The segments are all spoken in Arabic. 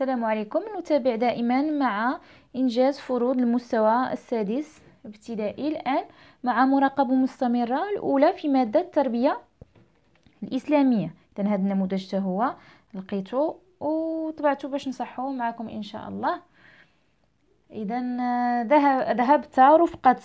السلام عليكم نتابع دائما مع إنجاز فروض المستوى السادس ابتدائي الآن مع مراقبة مستمرة الأولى في مادة التربية الإسلامية إذن هذا النموذج هو لقيته وطبعته باش نصحه معكم إن شاء الله إذا آه، ذهبت رفقة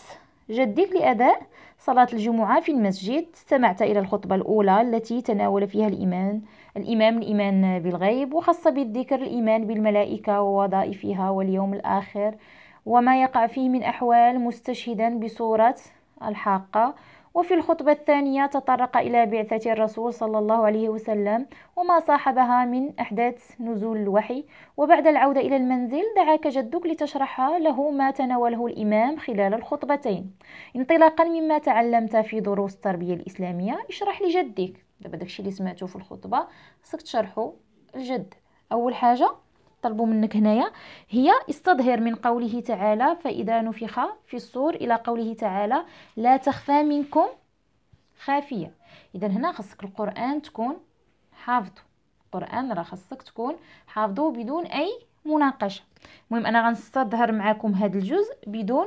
جدك لأداء صلاة الجمعة في المسجد استمعت إلى الخطبة الأولى التي تناول فيها الإيمان الإمام الإيمان بالغيب وخص بالذكر الإيمان بالملائكة ووظائفها واليوم الآخر وما يقع فيه من أحوال مستشهدا بصورة الحاقة وفي الخطبة الثانية تطرق إلى بعثة الرسول صلى الله عليه وسلم وما صاحبها من أحداث نزول الوحي وبعد العودة إلى المنزل دعاك جدك لتشرح له ما تناوله الإمام خلال الخطبتين انطلاقا مما تعلمت في دروس التربية الإسلامية اشرح لجدك دابا داكشي اللي سمعته في الخطبة خصك تشرحه الجد أول حاجة طلبوا منك هنايا هي استظهر من قوله تعالى فإذا نفخ في الصور إلى قوله تعالى لا تخفى منكم خافية إذا هنا خصك القرآن تكون حافظه القرآن راه خصك تكون حافظه بدون أي مناقشة المهم أنا غنستظهر معكم هذا الجزء بدون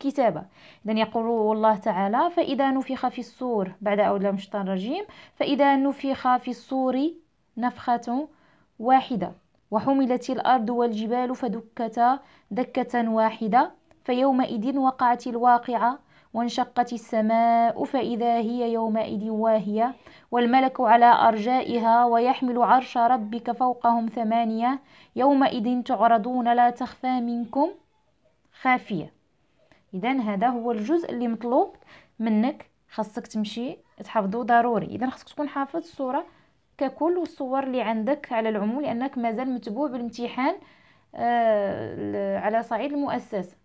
كتابة إذا يقول الله تعالى فإذا نفخ في الصور بعد أعوذ بالله من الشيطان الرجيم فإذا نفخ في الصور نفخة واحدة وحملت الأرض والجبال فدكتا دكة واحدة فيومئذ وقعت الواقعة وانشقت السماء فإذا هي يومئذ واهية والملك على أرجائها ويحمل عرش ربك فوقهم ثمانية يومئذ تعرضون لا تخفى منكم خافية إذا هذا هو الجزء اللي مطلوب منك خاصك تمشي تحفظو ضروري إذا خاصك تكون حافظ الصورة ككل والصور اللي عندك على العموم لانك مازال متبوع بالامتحان آه، على صعيد المؤسسه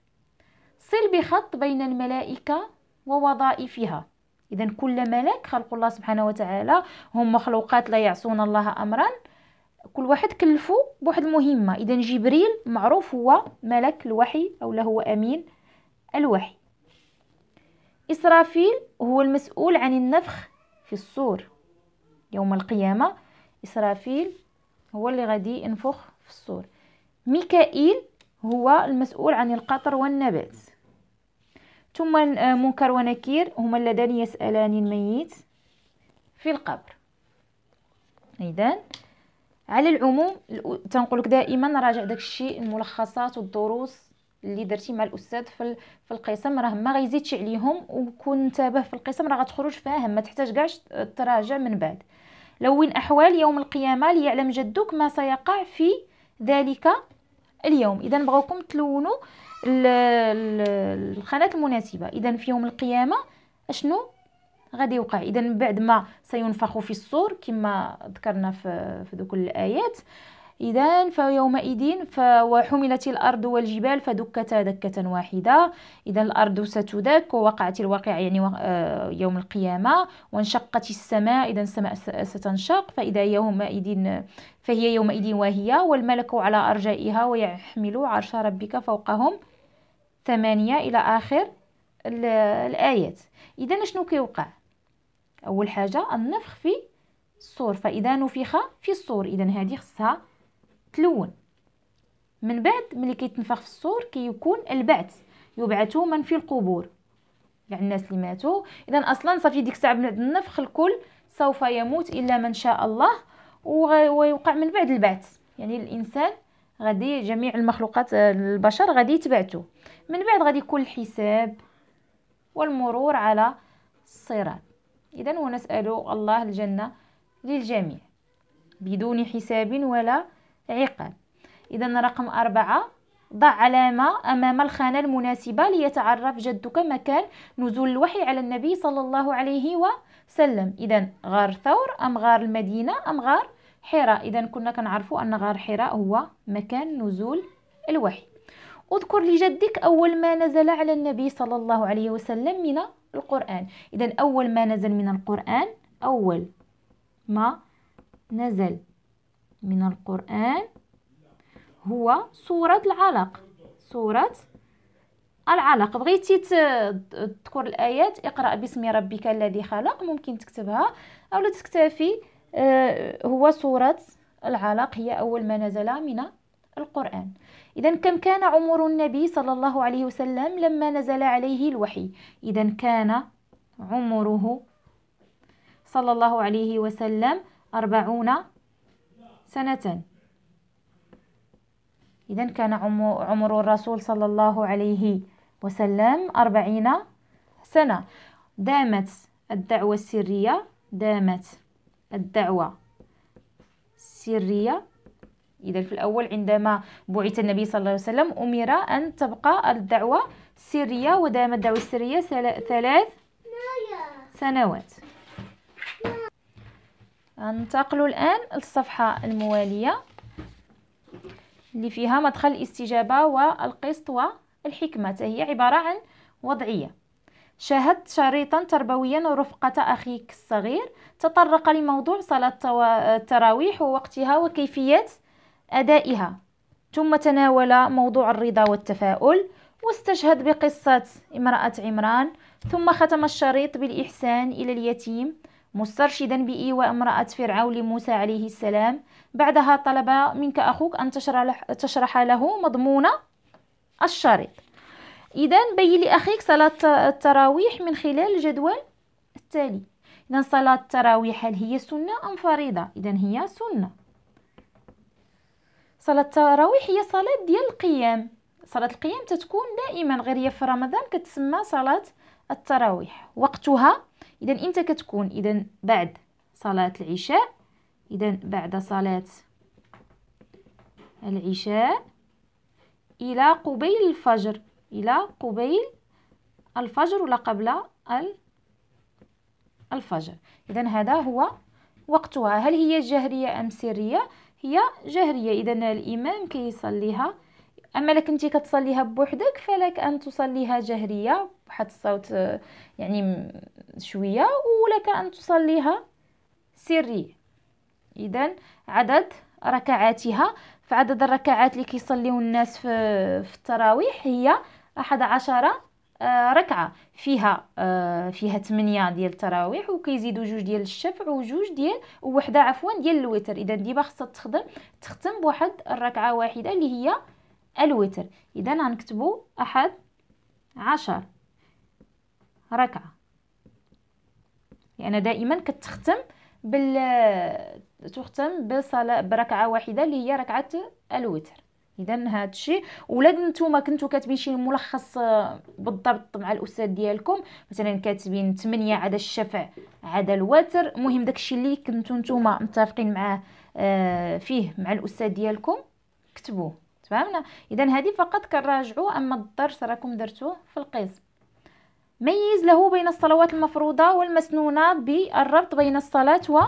صل بخط بين الملائكه ووظائفها اذا كل ملك خلق الله سبحانه وتعالى هم مخلوقات لا يعصون الله امرا كل واحد كلفو بواحد المهمه اذا جبريل معروف هو ملك الوحي او هو امين الوحي اسرافيل هو المسؤول عن النفخ في الصور يوم القيامة إسرافيل هو اللي غادي ينفخ في الصور ميكائيل هو المسؤول عن القطر والنبات ثم آه، منكر ونكير هما اللذان يسألان الميت في القبر إذن على العموم تنقولك دائما راجع داك الشيء الملخصات والدروس اللي درتي مع الاستاذ في في القسم راه ما غيزيدش عليهم وكون انتبه في القسم راه غتخرج فاهم ما تحتاج كاع آه، تراجع من بعد لون أحوال يوم القيامة ليعلم جدك ما سيقع في ذلك اليوم إذا بغاوكم تلونوا الخانات المناسبة إذا في يوم القيامة أشنو غادي يوقع إذا بعد ما سينفخ في الصور كما ذكرنا في, في دوك الآيات إذا فيومئذ وحملت الأرض والجبال فدكتا دكة واحدة إذا الأرض ستدك ووقعت الواقع يعني آه، يوم القيامة وانشقت السماء إذا السماء ستنشق فإذا يومئذ فهي يومئذ واهية والملك على أرجائها ويحمل عرش ربك فوقهم ثمانية إلى آخر الآيات إذا شنو كيوقع أول حاجة النفخ في الصور فإذا نفخ في الصور إذا هذه خصها تلون من بعد ملي كيتنفخ في الصور كيكون كي البعث يبعثوا من في القبور كاع يعني الناس اللي ماتوا اذا اصلا صافي ديك الساعه من بعد النفخ الكل سوف يموت الا من شاء الله ويوقع من بعد البعث يعني الانسان غادي جميع المخلوقات آه، البشر غادي يتبعثوا من بعد غادي يكون الحساب والمرور على الصراط اذا ونسال الله الجنه للجميع بدون حساب ولا عقال إذا رقم أربعة ضع علامة أمام الخانة المناسبة ليتعرف جدك مكان نزول الوحي على النبي صلى الله عليه وسلم إذا غار ثور أم غار المدينة أم غار حراء إذا كنا كنعرفوا أن غار حراء هو مكان نزول الوحي اذكر لجدك أول ما نزل على النبي صلى الله عليه وسلم من القرآن إذا أول ما نزل من القرآن أول ما نزل من القرآن هو سورة العلق سورة العلق بغيتي تذكر الآيات اقرأ باسم ربك الذي خلق ممكن تكتبها أو تكتفي آه، هو سورة العلق هي أول ما نزل من القرآن إذا كم كان عمر النبي صلى الله عليه وسلم لما نزل عليه الوحي إذا كان عمره صلى الله عليه وسلم أربعون سنة إذا كان عمر الرسول صلى الله عليه وسلم أربعين سنة دامت الدعوة السرية دامت الدعوة السرية إذا في الأول عندما بعث النبي صلى الله عليه وسلم أمر أن تبقى الدعوة السرية ودامت الدعوة السرية ثلاث سنوات ننتقل الان للصفحه المواليه اللي فيها مدخل الاستجابه والقسط والحكمه هي عباره عن وضعيه شاهدت شريطا تربويا رفقة أخيك الصغير تطرق لموضوع صلاة التراويح ووقتها وكيفية أدائها ثم تناول موضوع الرضا والتفاؤل واستشهد بقصة امرأة عمران ثم ختم الشريط بالإحسان إلى اليتيم مسترشدا بإيواء امرأة فرعون لموسى عليه السلام بعدها طلب منك أخوك أن تشرح له مضمون الشريط إذا بين لأخيك صلاة التراويح من خلال الجدول التالي إذا صلاة التراويح هل هي سنة أم فريضة؟ إذا هي سنة صلاة التراويح هي صلاة ديال القيام صلاة القيام تتكون دائما غير هي في رمضان كتسمى صلاة التراويح وقتها إذا إمتى كتكون إذا بعد صلاة العشاء إذا بعد صلاة العشاء إلى قبيل الفجر إلى قبيل الفجر ولا قبل الفجر إذا هذا هو وقتها هل هي جهرية أم سرية هي جهرية إذا الإمام كيصليها كي اما لك كنتي كتصليها بوحدك فلك ان تصليها جهريه بواحد الصوت يعني شويه ولك ان تصليها سريه اذا عدد ركعاتها فعدد الركعات اللي كيصليو الناس في في التراويح هي 11 آه، ركعه فيها آه، فيها 8 ديال التراويح وكيزيدوا جوج ديال الشفع وجوج ديال وحده عفوا ديال الوتر اذا ديما خصها تخدم تختم بواحد الركعه واحده اللي هي الوتر إذا غنكتبو أحد عشر ركعة لأن يعني دائما كتختم بال تختم بصلاة بركعة واحدة اللي هي ركعة الوتر اذا هذا الشيء ولاد نتوما كنتو كاتبين شي ملخص بالضبط مع الاستاذ ديالكم مثلا كاتبين 8 عدا الشفع عدا الوتر المهم داكشي اللي كنتو نتوما متفقين معاه آه، فيه مع الاستاذ ديالكم كتبوه فهمنا اذا هذه فقط كنراجعوا اما الدرس راكم درتوه في القسم ميز له بين الصلوات المفروضه والمسنونه بالربط بين الصلاه و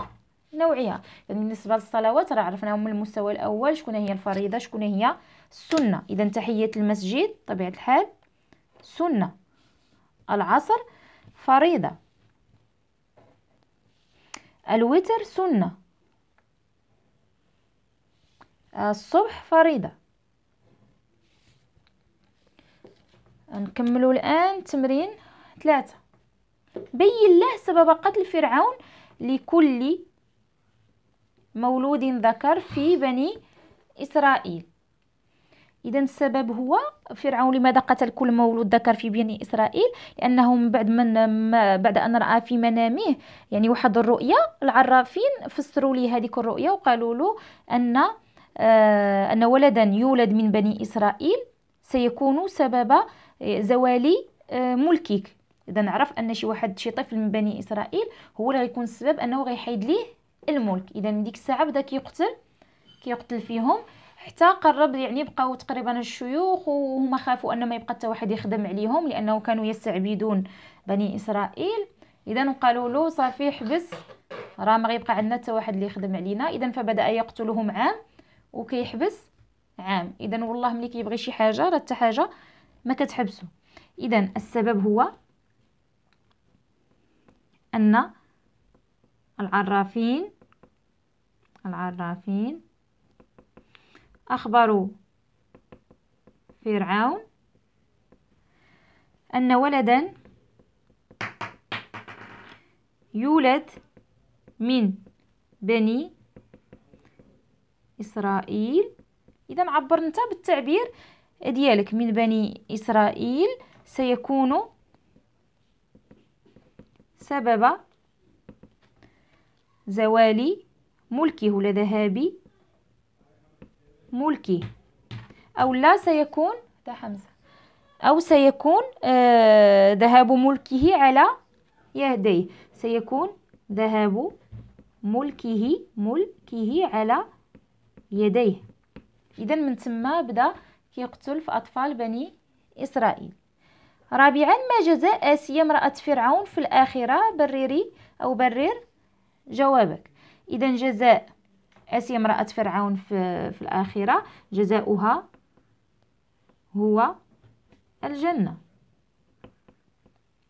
يعني بالنسبه للصلوات راه عرفناهم من المستوى الاول شكون هي الفريضه شكون هي السنه اذا تحيه المسجد طبيعه الحال سنه العصر فريضه الوتر سنه الصبح فريضه نكملوا الآن تمرين ثلاثة بين له سبب قتل فرعون لكل مولود ذكر في بني إسرائيل إذا السبب هو فرعون لماذا قتل كل مولود ذكر في بني إسرائيل لأنه من بعد من ما بعد أن رأى في منامه يعني واحد الرؤيا العرافين فسروا لي هذه الرؤيا وقالوا له أن آه أن ولدا يولد من بني إسرائيل سيكون سبب زوالي آه، ملكك اذا نعرف ان شي واحد شي طفل من بني اسرائيل هو اللي غيكون السبب انه غيحيد ليه الملك اذا من ديك الساعه بدا كيقتل كيقتل فيهم حتى قرب يعني بقاو تقريبا الشيوخ وهما خافوا ان ما يبقى حتى واحد يخدم عليهم لانه كانوا يستعبدون بني اسرائيل اذا قالوا له صافي حبس راه ما غيبقى عندنا حتى واحد اللي يخدم علينا اذا فبدا يقتلهم عام وكيحبس عام اذا والله ملي كيبغي شي حاجه راه حتى حاجه ما كتحبسو اذا السبب هو ان العرافين العرافين اخبروا فرعون ان ولدا يولد من بني إسرائيل إذا عبر أنت بالتعبير ديالك من بني إسرائيل سيكون سبب زوال ملكه ولا ذهاب ملكه أو لا سيكون حمزة أو سيكون آه ذهاب ملكه على يهديه سيكون ذهاب ملكه ملكه على يديه إذا من ثم بدأ كيقتل في أطفال بني إسرائيل رابعا ما جزاء آسيا امرأة فرعون في الآخرة برري أو برر جوابك إذا جزاء آسيا امرأة فرعون في, في الآخرة جزاؤها هو الجنة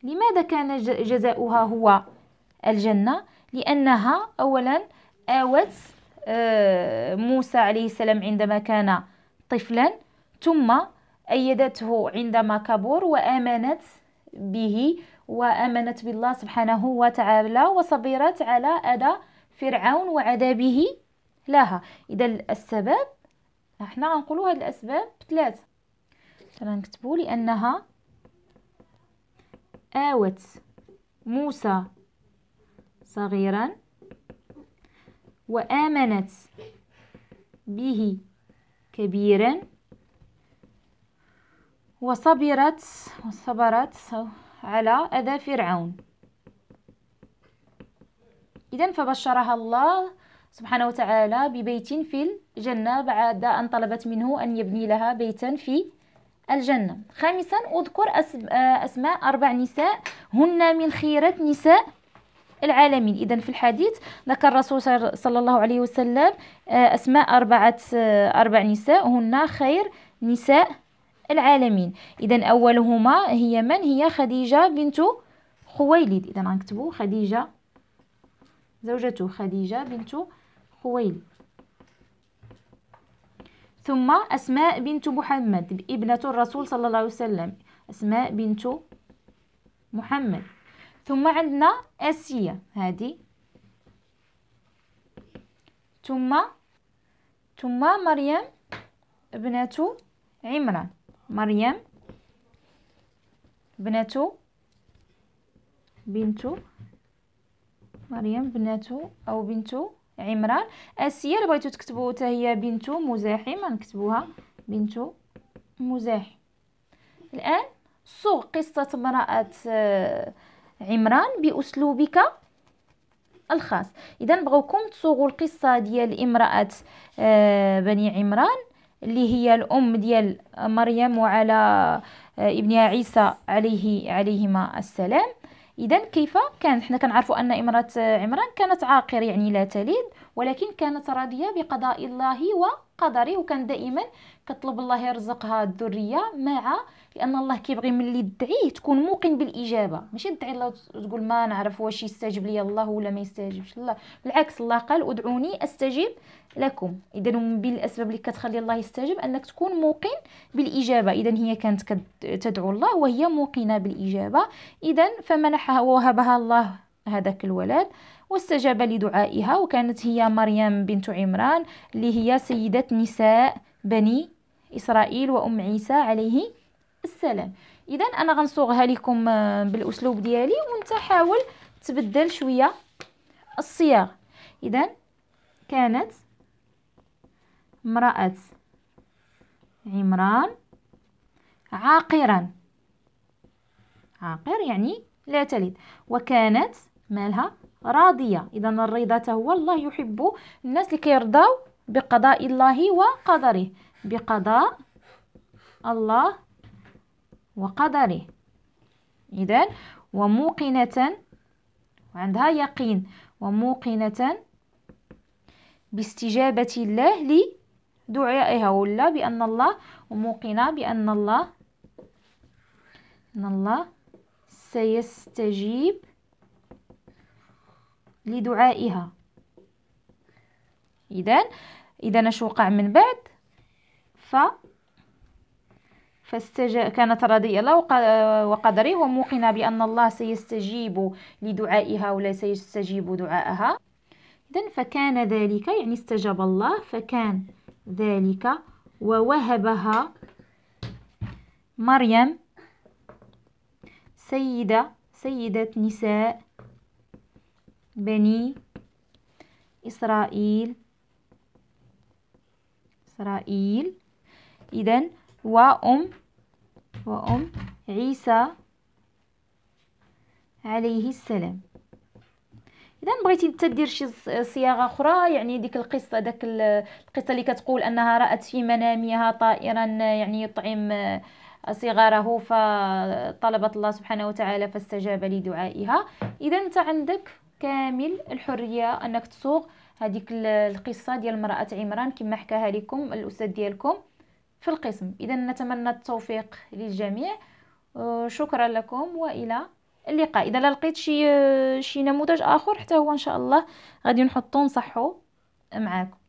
لماذا كان جزاؤها هو الجنة لأنها أولا آوت آه، موسى عليه السلام عندما كان طفلا ثم أيدته عندما كبر وآمنت به وآمنت بالله سبحانه وتعالى وصبرت على أذى فرعون وعذابه لها إذا السبب نحن نقول هاد الأسباب ثلاثة غنكتبوا لأنها آوت موسى صغيرا وآمنت به كبيرا وصبرت وصبرت على أذى فرعون إذا فبشرها الله سبحانه وتعالى ببيت في الجنة بعد أن طلبت منه أن يبني لها بيتا في الجنة خامسا أذكر آه، أسماء أربع نساء هن من خيرة نساء العالمين إذا في الحديث ذكر الرسول صلى الله عليه وسلم آه، أسماء أربعة آه، أربع نساء هن خير نساء العالمين إذا أولهما هي من هي خديجة بنت خويلد إذا غنكتبو خديجة زوجته خديجة بنت خويلد ثم أسماء بنت محمد ابنة الرسول صلى الله عليه وسلم أسماء بنت محمد ثم عندنا آسية هذه ثم ثم مريم ابنة عمران مريم بناتو بنتو مريم بناتو أو بنتو عمران آسيا اللي بغيتو تكتبو حتى هي بنت مزاحم غنكتبوها بنتو مزاحم الآن صغ قصة امرأة آه، عمران بأسلوبك الخاص إذا بغاوكم تصوغوا القصة ديال امرأة آه، بني عمران اللي هي الأم ديال مريم وعلى آه، ابنها عيسى عليه عليهما السلام إذا كيف كانت حنا كنعرفوا أن امرأة عمران كانت عاقر يعني لا تلد ولكن كانت راضية بقضاء الله و قدري وكان دائما كطلب الله يرزقها الذريه مع لان الله كيبغي ملي تدعيه تكون موقن بالاجابه ماشي تدعي الله تقول ما نعرف واش يستجب لي الله ولا ما يستجبش لا بالعكس الله قال ادعوني استجيب لكم اذا من بين الاسباب اللي كتخلي الله يستجب انك تكون موقن بالاجابه اذا هي كانت تدعو الله وهي موقنه بالاجابه اذا فمنحها ووهبها الله هذاك الولد واستجاب لدعائها وكانت هي مريم بنت عمران اللي هي سيدة نساء بني إسرائيل وأم عيسى عليه السلام إذا أنا غنصوغها لكم آه، بالأسلوب ديالي وانت حاول تبدل شوية الصياغ إذا كانت امرأة عمران عاقرا عاقر يعني لا تلد وكانت مالها راضية إذا الرضا هو الله يحب الناس اللي كيرضاو بقضاء الله وقدره بقضاء الله وقدره إذا وموقنة وعندها يقين وموقنة باستجابة الله لدعائها ولا بأن الله وموقنة بأن الله أن الله سيستجيب لدعائها إذا إذا اش وقع من بعد ف فاستج... كانت راضية الله وقدره وموقنة بأن الله سيستجيب لدعائها ولا سيستجيب دعائها إذا فكان ذلك يعني استجاب الله فكان ذلك ووهبها مريم سيدة سيدة نساء بني إسرائيل إسرائيل إذا وأم وأم عيسى عليه السلام اذا بغيتي انت دير شي صياغه اخرى يعني ديك القصه داك القصه اللي كتقول انها رات في منامها طائرا يعني يطعم صغاره فطلبت الله سبحانه وتعالى فاستجاب لدعائها اذا انت عندك كامل الحريه انك تصوغ هذيك القصه ديال مرأة عمران كما حكاها لكم الاستاذ ديالكم في القسم اذا نتمنى التوفيق للجميع آه، شكرا لكم والى اللقاء اذا لقيت شي آه، شي نموذج اخر حتى هو ان شاء الله غادي نحطو نصحو معاكم